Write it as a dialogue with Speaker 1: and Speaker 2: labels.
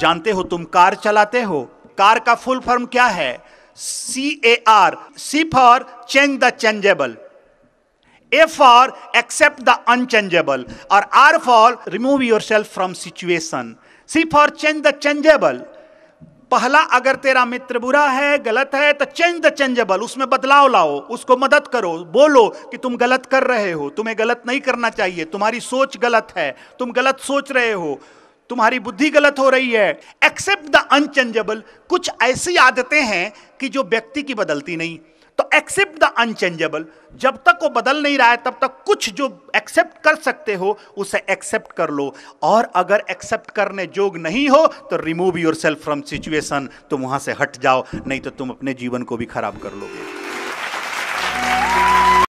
Speaker 1: जानते हो तुम कार चलाते हो कार का फुल फॉर्म क्या है C A R C for change the changeable A for accept the unchangeable और R for remove yourself from situation C for change the changeable पहला अगर तेरा मित्र बुरा है गलत है तो चेंज द चेंजेबल उसमें बदलाव लाओ उसको मदद करो बोलो कि तुम गलत कर रहे हो तुम्हें गलत नहीं करना चाहिए तुम्हारी सोच गलत है तुम गलत सोच रहे हो तुम्हारी बुद्धि गलत हो रही है एक्सेप्ट द अनचेंजेबल कुछ ऐसी आदतें हैं कि जो व्यक्ति की बदलती नहीं तो एक्सेप्ट द अनचेंजेबल जब तक वो बदल नहीं रहा है तब तक कुछ जो एक्सेप्ट कर सकते हो उसे एक्सेप्ट कर लो और अगर एक्सेप्ट करने जोग नहीं हो तो remove yourself from situation तुम वहां से हट जाओ नहीं तो तुम अपने जीवन को भी खराब कर लोगे